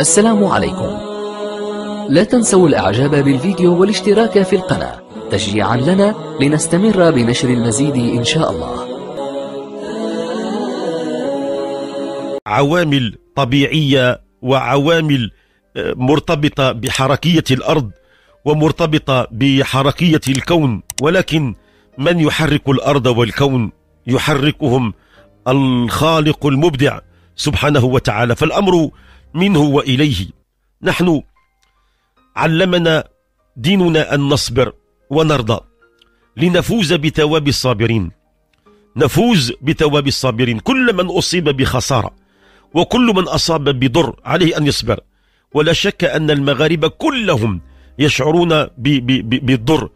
السلام عليكم لا تنسوا الاعجاب بالفيديو والاشتراك في القناة تشجيعا لنا لنستمر بنشر المزيد ان شاء الله عوامل طبيعية وعوامل آه، مرتبطة بحركية الأرض ومرتبطة بحركية الكون ولكن من يحرك الأرض والكون يحركهم الخالق المبدع سبحانه وتعالى فالأمر منه وإليه نحن علمنا ديننا أن نصبر ونرضى لنفوز بتواب الصابرين نفوز بتواب الصابرين كل من أصيب بخسارة وكل من أصاب بضر عليه أن يصبر ولا شك أن المغاربة كلهم يشعرون بالضر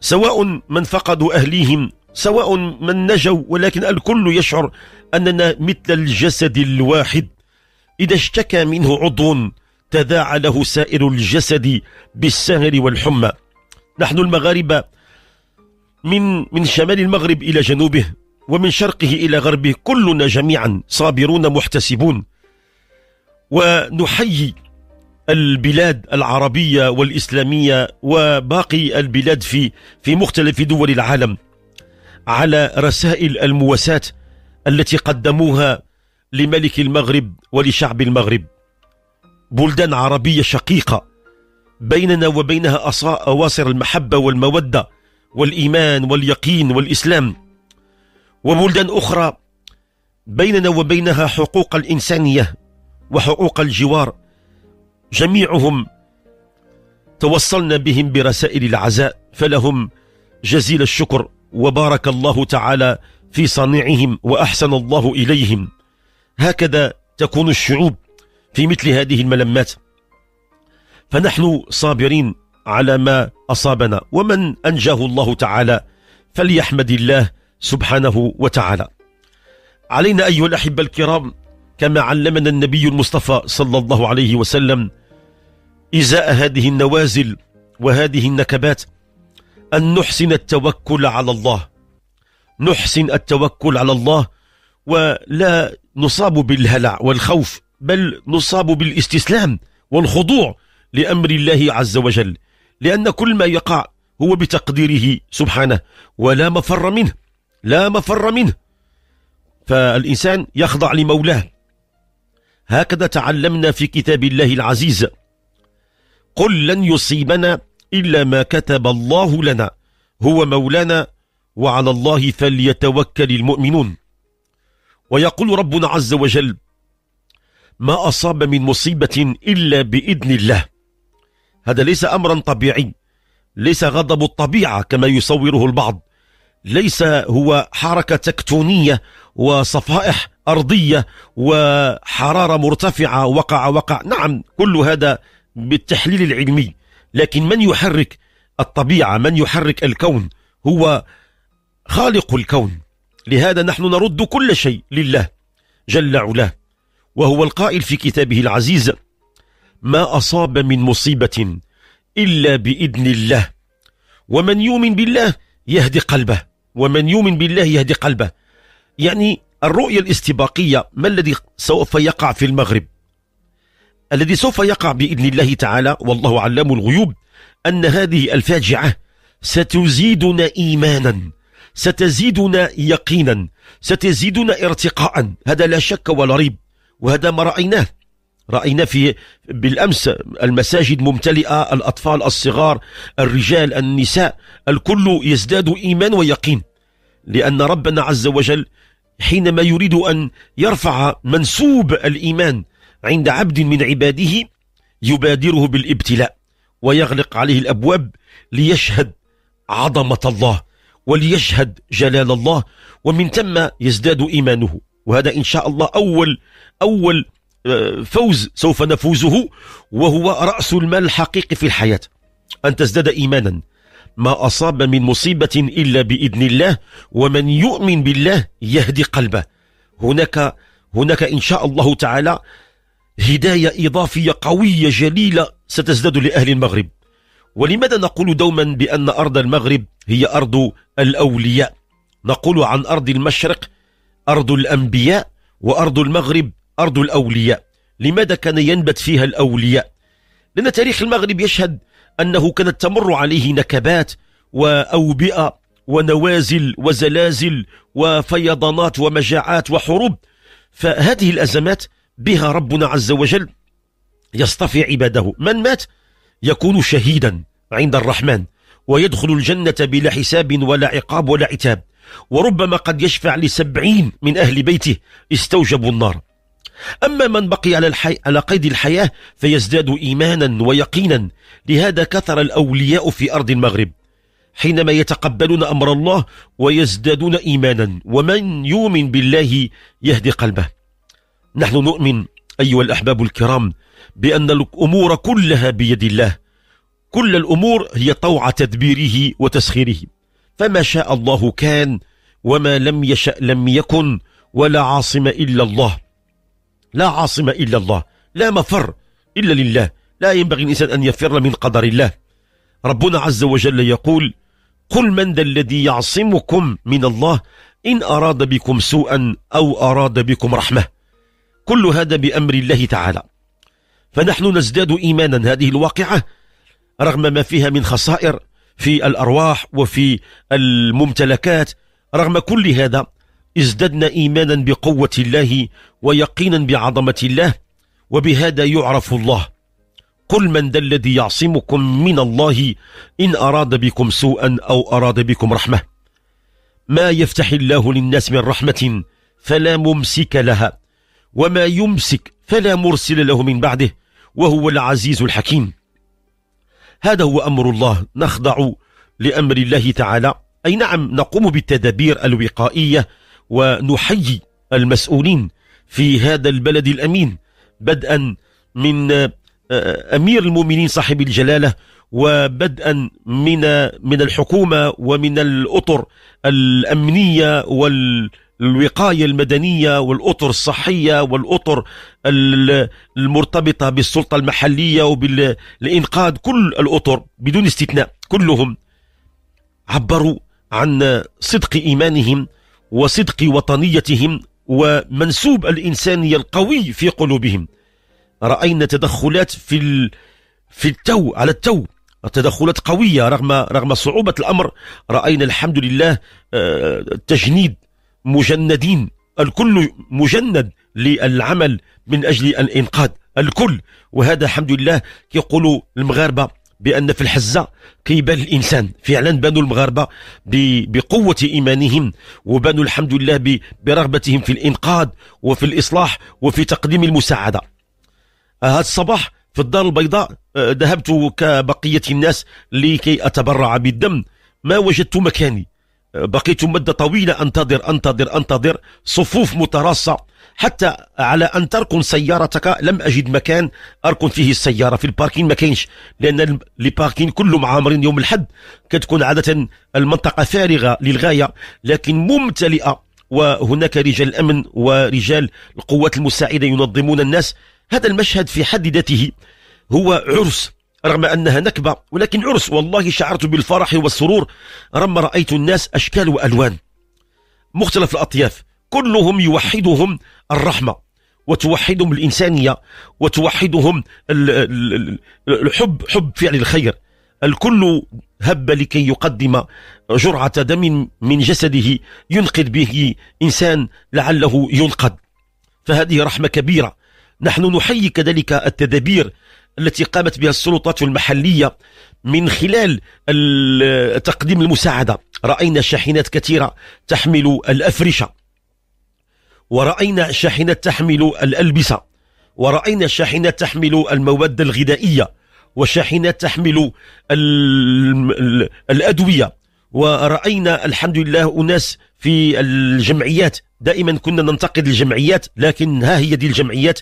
سواء من فقدوا أهليهم سواء من نجوا ولكن الكل يشعر أننا مثل الجسد الواحد إذا اشتكى منه عضو تداعى له سائر الجسد بالسهر والحمى نحن المغاربة من من شمال المغرب إلى جنوبه ومن شرقه إلى غربه كلنا جميعا صابرون محتسبون ونحيي البلاد العربية والإسلامية وباقي البلاد في في مختلف دول العالم على رسائل المواساة التي قدموها لملك المغرب ولشعب المغرب بلدان عربية شقيقة بيننا وبينها أواصر المحبة والمودة والإيمان واليقين والإسلام وبلدان أخرى بيننا وبينها حقوق الإنسانية وحقوق الجوار جميعهم توصلنا بهم برسائل العزاء فلهم جزيل الشكر وبارك الله تعالى في صنيعهم وأحسن الله إليهم هكذا تكون الشعوب في مثل هذه الملمات فنحن صابرين على ما أصابنا ومن أنجاه الله تعالى فليحمد الله سبحانه وتعالى علينا أيها الأحبة الكرام كما علمنا النبي المصطفى صلى الله عليه وسلم إزاء هذه النوازل وهذه النكبات أن نحسن التوكل على الله نحسن التوكل على الله ولا نصاب بالهلع والخوف بل نصاب بالاستسلام والخضوع لأمر الله عز وجل لأن كل ما يقع هو بتقديره سبحانه ولا مفر منه لا مفر منه فالإنسان يخضع لمولاه هكذا تعلمنا في كتاب الله العزيز قل لن يصيبنا إلا ما كتب الله لنا هو مولانا وعلى الله فليتوكل المؤمنون ويقول ربنا عز وجل ما أصاب من مصيبة إلا بإذن الله هذا ليس أمرا طبيعي ليس غضب الطبيعة كما يصوره البعض ليس هو حركة تكتونية وصفائح أرضية وحرارة مرتفعة وقع وقع نعم كل هذا بالتحليل العلمي لكن من يحرك الطبيعة من يحرك الكون هو خالق الكون لهذا نحن نرد كل شيء لله جل علاه وهو القائل في كتابه العزيز ما أصاب من مصيبة إلا بإذن الله ومن يؤمن بالله يهدي قلبه ومن يؤمن بالله يهدي قلبه يعني الرؤية الاستباقية ما الذي سوف يقع في المغرب الذي سوف يقع بإذن الله تعالى والله علام الغيوب أن هذه الفاجعة ستزيدنا إيمانا ستزيدنا يقينا ستزيدنا ارتقاء هذا لا شك ولا ريب وهذا ما رأيناه رأينا في بالأمس المساجد ممتلئة الأطفال الصغار الرجال النساء الكل يزداد إيمان ويقين لأن ربنا عز وجل حينما يريد أن يرفع منسوب الإيمان عند عبد من عباده يبادره بالابتلاء ويغلق عليه الأبواب ليشهد عظمة الله وليشهد جلال الله ومن ثم يزداد إيمانه وهذا إن شاء الله أول أول آه، فوز سوف نفوزه وهو رأس المال الحقيقي في الحياة أن تزداد إيمانا ما أصاب من مصيبة إلا بإذن الله ومن يؤمن بالله يهدي قلبه هناك هناك إن شاء الله تعالى هداية إضافية قوية جليلة ستزداد لأهل المغرب ولماذا نقول دوما بأن أرض المغرب هي أرض الأولياء نقول عن أرض المشرق أرض الأنبياء وأرض المغرب أرض الأولياء لماذا كان ينبت فيها الأولياء لأن تاريخ المغرب يشهد أنه كانت تمر عليه نكبات وأوبئة ونوازل وزلازل وفيضانات ومجاعات وحروب فهذه الأزمات بها ربنا عز وجل يصطفي عباده من مات يكون شهيدا عند الرحمن ويدخل الجنة بلا حساب ولا عقاب ولا عتاب وربما قد يشفع لسبعين من أهل بيته استوجبوا النار أما من بقي على, الحي... على قيد الحياة فيزداد إيمانا ويقينا لهذا كثر الأولياء في أرض المغرب حينما يتقبلون أمر الله ويزدادون إيمانا ومن يؤمن بالله يهدي قلبه نحن نؤمن أيها الأحباب الكرام بأن الأمور كلها بيد الله كل الأمور هي طوع تدبيره وتسخيره فما شاء الله كان وما لم يشأ لم يكن ولا عاصم إلا الله لا عاصم إلا الله لا مفر إلا لله لا ينبغي الإنسان أن يفر من قدر الله ربنا عز وجل يقول قل من ذا الذي يعصمكم من الله إن أراد بكم سوءا أو أراد بكم رحمة كل هذا بأمر الله تعالى فنحن نزداد إيمانا هذه الواقعة رغم ما فيها من خسائر في الأرواح وفي الممتلكات رغم كل هذا ازددنا إيمانا بقوة الله ويقينا بعظمة الله وبهذا يعرف الله قل من ذا الذي يعصمكم من الله إن أراد بكم سوءا أو أراد بكم رحمة ما يفتح الله للناس من رحمة فلا ممسك لها وما يمسك فلا مرسل له من بعده وهو العزيز الحكيم هذا هو أمر الله نخضع لأمر الله تعالى أي نعم نقوم بالتدابير الوقائية ونحيي المسؤولين في هذا البلد الأمين بدءا من آه، أمير المؤمنين صاحب الجلالة وبدءا من آه، من الحكومة ومن الأطر الأمنية وال الوقاية المدنية والأطر الصحية والأطر المرتبطة بالسلطة المحلية وبالإنقاذ كل الأطر بدون استثناء كلهم عبروا عن صدق إيمانهم وصدق وطنيتهم ومنسوب الإنسانية القوي في قلوبهم رأينا تدخلات في في التو على التو تدخلات قوية رغم رغم صعوبة الأمر رأينا الحمد لله آه، تجنيد مجندين الكل مجند للعمل من أجل الإنقاذ الكل وهذا الحمد لله كيقولوا المغاربة بأن في الحزة كيبان الإنسان فعلا بانوا المغاربة بقوة إيمانهم وبانوا الحمد لله برغبتهم في الإنقاذ وفي الإصلاح وفي تقديم المساعدة آه، هذا الصباح في الدار البيضاء آه، ذهبت كبقية الناس لكي أتبرع بالدم ما وجدت مكاني بقيت مدة طويلة أنتظر أنتظر أنتظر صفوف متراصة حتى على أن تركن سيارتك لم أجد مكان أركن فيه السيارة في الباركين ما كاينش لأن الباركين كلهم عامرين يوم الحد كتكون عادة المنطقة فارغة للغاية لكن ممتلئة وهناك رجال الأمن ورجال القوات المساعدة ينظمون الناس هذا المشهد في حد ذاته هو عرس رغم أنها نكبة ولكن عرس والله شعرت بالفرح والسرور رغم رأيت الناس أشكال وألوان مختلف الأطياف كلهم يوحدهم الرحمة وتوحدهم الإنسانية وتوحدهم الحب حب فعل الخير الكل هب لكي يقدم جرعة دم من جسده ينقذ به إنسان لعله ينقذ فهذه رحمة كبيرة نحن نحيي كذلك التدابير التي قامت بها السلطات المحلية من خلال تقديم المساعدة رأينا شاحنات كثيرة تحمل الأفرشة ورأينا شاحنات تحمل الألبسة ورأينا شاحنات تحمل المواد الغذائية وشاحنات تحمل الأدوية ورأينا الحمد لله أناس في الجمعيات دائما كنا ننتقد الجمعيات لكن ها هي دي الجمعيات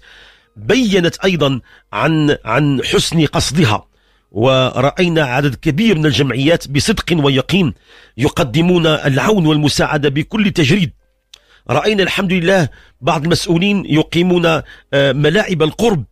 بينت أيضا عن عن حسن قصدها ورأينا عدد كبير من الجمعيات بصدق ويقين يقدمون العون والمساعدة بكل تجريد رأينا الحمد لله بعض المسؤولين يقيمون آه، ملاعب القرب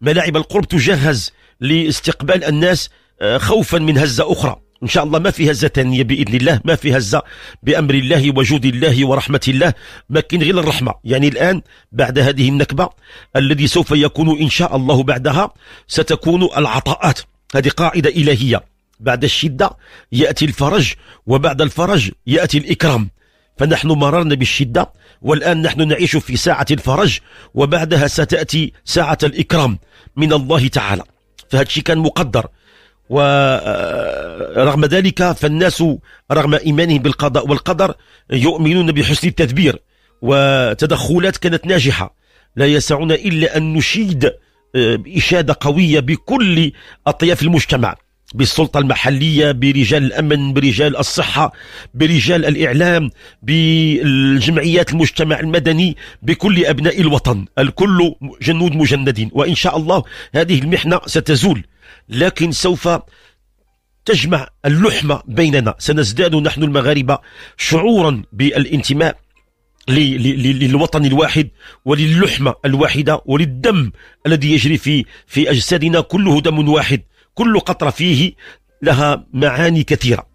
ملاعب القرب تجهز لاستقبال الناس آه، خوفا من هزة أخرى إن شاء الله ما في هزة ثانية بإذن الله ما في هزة بأمر الله وجود الله ورحمة الله ما كاين غير الرحمة يعني الآن بعد هذه النكبة الذي سوف يكون إن شاء الله بعدها ستكون العطاءات هذه قاعدة إلهية بعد الشدة يأتي الفرج وبعد الفرج يأتي الإكرام فنحن مررنا بالشدة والآن نحن نعيش في ساعة الفرج وبعدها ستأتي ساعة الإكرام من الله تعالى فهذا الشيء كان مقدر ورغم آه، ذلك فالناس رغم إيمانهم بالقضاء والقدر يؤمنون بحسن التدبير وتدخلات كانت ناجحة لا يسعنا إلا أن نشيد آه، إشادة قوية بكل أطياف المجتمع بالسلطة المحلية برجال الأمن برجال الصحة برجال الإعلام بالجمعيات المجتمع المدني بكل أبناء الوطن الكل جنود مجندين وإن شاء الله هذه المحنة ستزول لكن سوف تجمع اللحمة بيننا سنزداد نحن المغاربة شعورا بالانتماء للوطن الواحد وللحمة الواحدة وللدم الذي يجري في في أجسادنا كله دم واحد كل قطرة فيه لها معاني كثيرة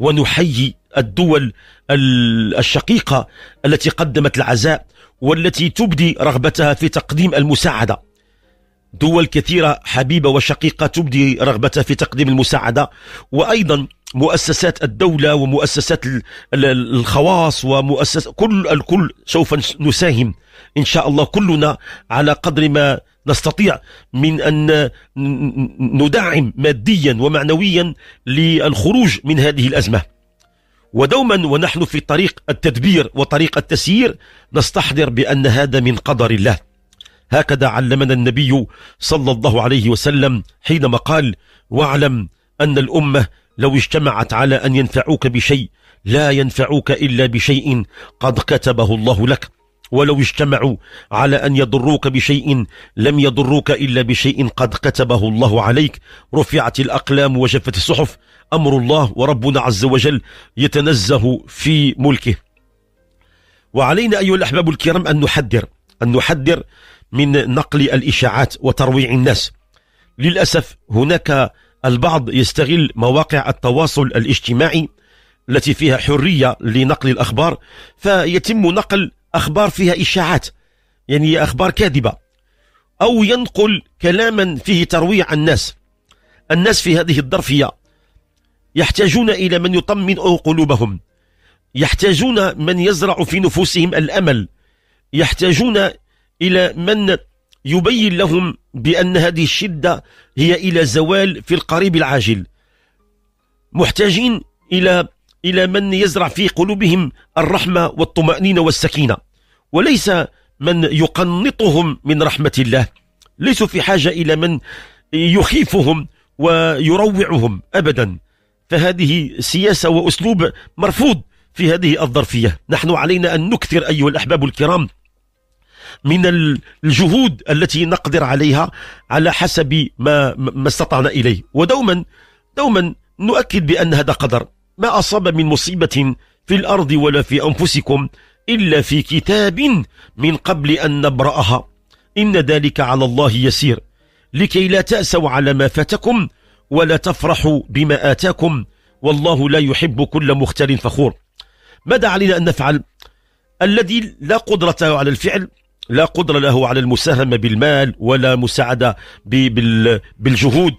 ونحيي الدول الشقيقة التي قدمت العزاء والتي تبدي رغبتها في تقديم المساعدة دول كثيرة حبيبة وشقيقة تبدي رغبتها في تقديم المساعدة وأيضا مؤسسات الدولة ومؤسسات الخواص ومؤسس كل الكل سوف نساهم إن شاء الله كلنا على قدر ما نستطيع من أن ندعم ماديا ومعنويا للخروج من هذه الأزمة ودوما ونحن في طريق التدبير وطريق التسيير نستحضر بأن هذا من قدر الله هكذا علمنا النبي صلى الله عليه وسلم حينما قال واعلم أن الأمة لو اجتمعت على أن ينفعوك بشيء لا ينفعوك إلا بشيء قد كتبه الله لك ولو اجتمعوا على أن يضروك بشيء لم يضروك إلا بشيء قد كتبه الله عليك رفعت الأقلام وجفت الصحف أمر الله وربنا عز وجل يتنزه في ملكه وعلينا أيها الأحباب الكرام أن نحذر أن نحذر من نقل الإشاعات وترويع الناس للأسف هناك البعض يستغل مواقع التواصل الاجتماعي التي فيها حرية لنقل الأخبار فيتم نقل أخبار فيها إشاعات يعني أخبار كاذبة أو ينقل كلاما فيه ترويع الناس الناس في هذه الظرفية يحتاجون إلى من يطمئن قلوبهم يحتاجون من يزرع في نفوسهم الأمل يحتاجون إلى من يبين لهم بأن هذه الشدة هي إلى زوال في القريب العاجل محتاجين إلى إلى من يزرع في قلوبهم الرحمة والطمأنينة والسكينة وليس من يقنطهم من رحمة الله ليسوا في حاجة إلى من يخيفهم ويروعهم أبدا فهذه سياسة وأسلوب مرفوض في هذه الظرفية نحن علينا أن نكثر أيها الأحباب الكرام من الجهود التي نقدر عليها على حسب ما ما استطعنا اليه ودوما دوما نؤكد بان هذا قدر ما اصاب من مصيبه في الارض ولا في انفسكم الا في كتاب من قبل ان نبراها ان ذلك على الله يسير لكي لا تاسوا على ما فاتكم ولا تفرحوا بما اتاكم والله لا يحب كل مختال فخور ماذا علينا ان نفعل الذي لا قدره على الفعل لا قدرة له على المساهمة بالمال ولا مساعدة بالجهود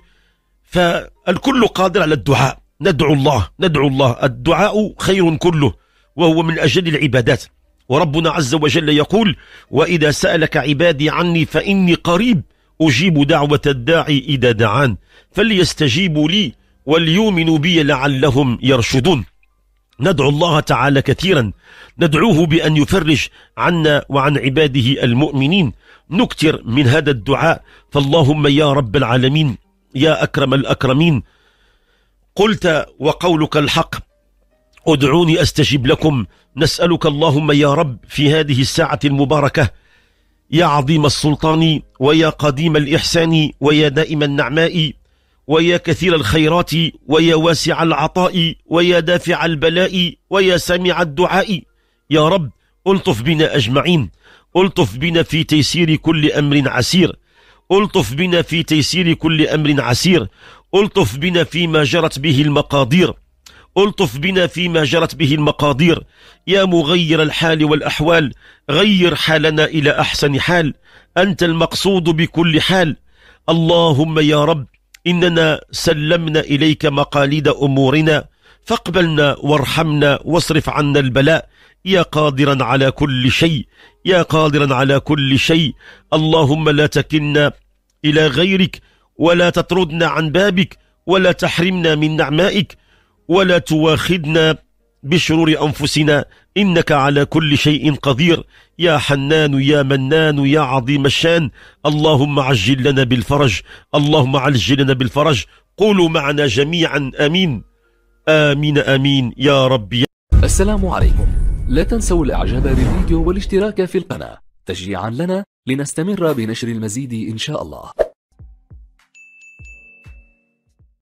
فالكل قادر على الدعاء ندعو الله ندعو الله الدعاء خير كله وهو من أجل العبادات وربنا عز وجل يقول وإذا سألك عبادي عني فإني قريب أجيب دعوة الداعي إذا دعان فليستجيبوا لي وليؤمنوا بي لعلهم يرشدون ندعو الله تعالى كثيرا ندعوه بأن يفرج عنا وعن عباده المؤمنين نكثر من هذا الدعاء فاللهم يا رب العالمين يا أكرم الأكرمين قلت وقولك الحق ادعوني أستجب لكم نسألك اللهم يا رب في هذه الساعة المباركة يا عظيم السلطان ويا قديم الإحسان ويا دائم النعماء ويا كثير الخيرات ويا واسع العطاء ويا دافع البلاء ويا سميع الدعاء يا رب ألطف بنا أجمعين ألطف بنا في تيسير كل أمر عسير ألطف بنا في تيسير كل أمر عسير ألطف بنا فيما جرت به المقادير ألطف بنا فيما جرت به المقادير يا مغير الحال والأحوال غير حالنا إلى أحسن حال أنت المقصود بكل حال اللهم يا رب إننا سلمنا إليك مقاليد أمورنا فاقبلنا وارحمنا واصرف عنا البلاء يا قادرا على كل شيء يا قادرا على كل شيء اللهم لا تكلنا إلى غيرك ولا تطردنا عن بابك ولا تحرمنا من نعمائك ولا تواخذنا بشرور أنفسنا إنك على كل شيء قدير يا حنان يا منان يا عظيم الشان اللهم عجل لنا بالفرج اللهم عجل لنا بالفرج قولوا معنا جميعا آمين آمين آمين يا ربي السلام عليكم لا تنسوا الإعجاب بالفيديو والاشتراك في القناة تشجيعا لنا لنستمر بنشر المزيد إن شاء الله